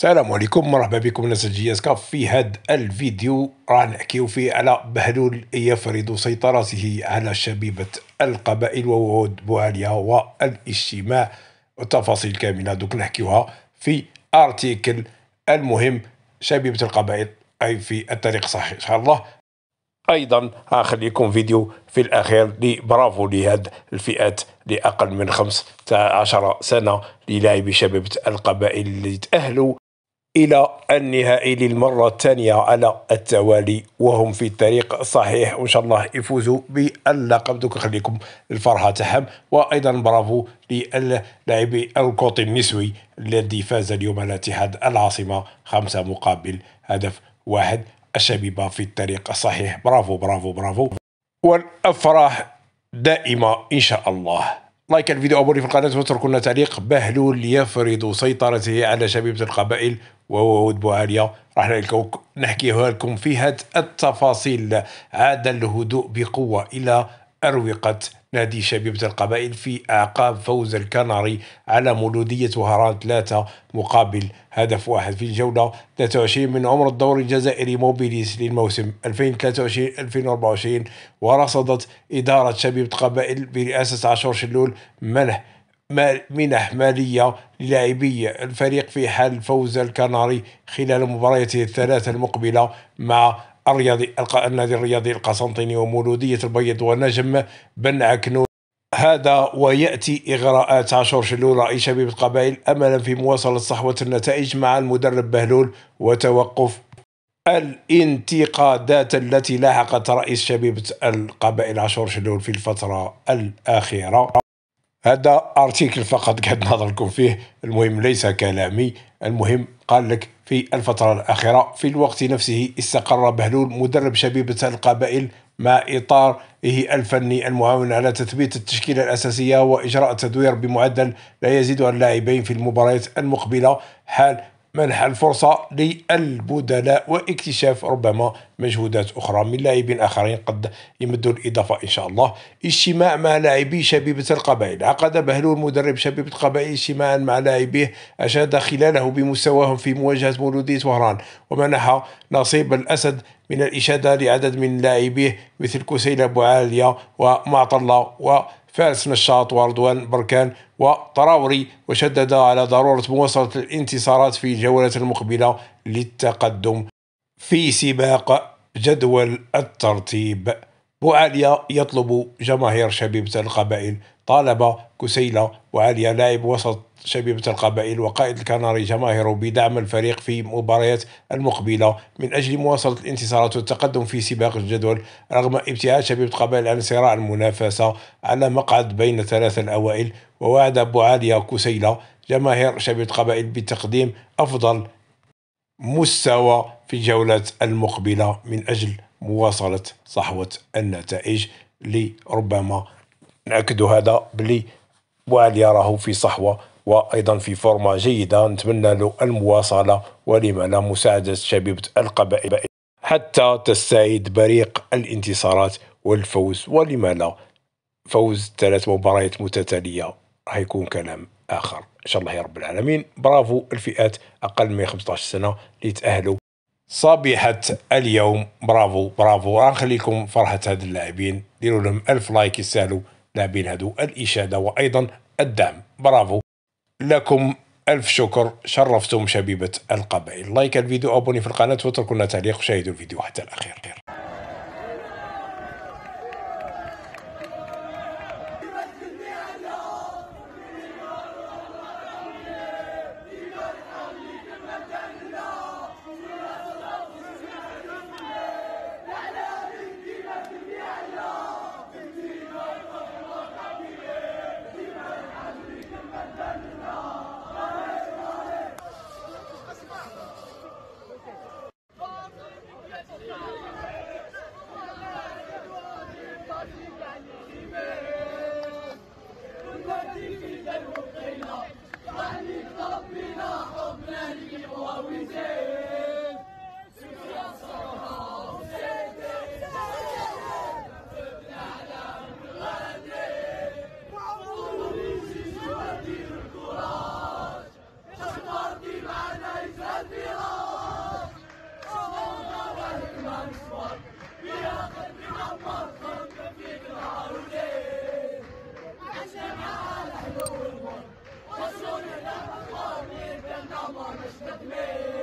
السلام عليكم مرحبا بكم ناس اس كاف في هذا الفيديو راح نحكيو فيه على بهلول يفرض سيطرته على شبيبة القبائل ووعود بوهاليا والاجتماع والتفاصيل كاملة دوك نحكيوها في ارتيكل المهم شبيبة القبائل أي في الطريق صحيح إن شاء الله ايضا اخليكم فيديو في الاخير لبرافو لهاد الفئات لاقل من 15 سنه للاعبي شباب القبائل اللي تاهلوا إلى النهائي للمرة الثانية على التوالي وهم في الطريق صحيح وإن شاء الله يفوزوا باللقب دوك خليكم الفرحة تاعهم وأيضا برافو للاعبي الكوطي النسوي الذي فاز اليوم على اتحاد العاصمة خمسة مقابل هدف واحد الشبيبة في الطريق الصحيح برافو برافو برافو والأفراح دائمة إن شاء الله لايك الفيديو أبوري في القناة واتركوا لنا تعليق بهلول يفرض سيطرته على شبيبة القبائل وهو ود بوعالية راح نحكيها لكم في هذه التفاصيل عاد الهدوء بقوة إلى أروقت نادي شبيبة القبائل في أعقاب فوز الكناري على مولودية وهران ثلاثة مقابل هدف واحد في الجولة 23 من عمر الدوري الجزائري موبيليس للموسم 2023-2024 ورصدت إدارة شبيبة القبائل برئاسة عاشور شلول منح منح مالية للاعبي الفريق في حال فوز الكناري خلال مباريته الثلاثة المقبلة مع الرياضي النادي الرياضي القسنطيني ومولودية البيض ونجم بن عكنون هذا ويأتي إغراءات عاشور شلول رئيس شبيبة القبائل أملا في مواصلة صحوة النتائج مع المدرب بهلول وتوقف الانتقادات التي لاحقت رئيس شبيبة القبائل عاشور شلول في الفترة الأخيرة هذا ارتيكل فقط قاعد نهضر لكم فيه المهم ليس كلامي المهم قال لك في الفترة الأخيرة في الوقت نفسه استقر بهلول مدرب شبيبة القبائل مع إطاره إيه الفني المعاون على تثبيت التشكيلة الأساسية وإجراء تدوير بمعدل لا يزيد عن لاعبين في المباريات المقبلة حال منح الفرصة للبدلاء واكتشاف ربما مجهودات أخرى من لاعبين آخرين قد يمدوا الإضافة إن شاء الله اجتماع مع لاعبي شبيبة القبائل عقد بهلول مدرب شبيبة القبائل اجتماعا مع لاعبيه أشاد خلاله بمستواهم في مواجهة مولودية وهران ومنح نصيب الأسد من الإشادة لعدد من لاعبيه مثل كسيلة بوعالية ومعطلة و فارس نشاط وردوان بركان وطراوري وشدد على ضرورة مواصلة الانتصارات في الجولة المقبلة للتقدم في سباق جدول الترتيب بوعاليا يطلب جماهير شبيبة القبائل طالب كسيلة وعليا لاعب وسط شبيبة القبائل وقائد الكناري جماهيره بدعم الفريق في المباريات المقبلة من أجل مواصلة الانتصارات والتقدم في سباق الجدول رغم ابتعاد شبيبة القبائل عن صراع المنافسة على مقعد بين الثلاثة الأوائل ووعد أبو عالية كسيلة جماهير شبيبة القبائل بتقديم أفضل مستوى في الجولات المقبلة من أجل مواصلة صحوة النتائج لربما نأكد هذا بلي وعليا راهو في صحوة وأيضا في فورمة جيدة نتمنى له المواصلة ولما لا مساعدة شبيبة القبائل حتى تستعيد بريق الانتصارات والفوز ولما لا فوز ثلاث مباريات متتالية راح يكون كلام آخر إن شاء الله يا رب العالمين برافو الفئات أقل من 15 سنة اللي تأهلوا صبيحة اليوم برافو برافو لكم فرحة هاد اللاعبين ديروا لهم ألف لايك يستاهلوا لاعبين هادو الإشادة وأيضا الدعم برافو لكم ألف شكر شرفتم شبيبة القبائل لايك الفيديو أبوني في القناة واتركوا لنا تعليق وشاهدوا الفيديو حتى الأخير Come on, let's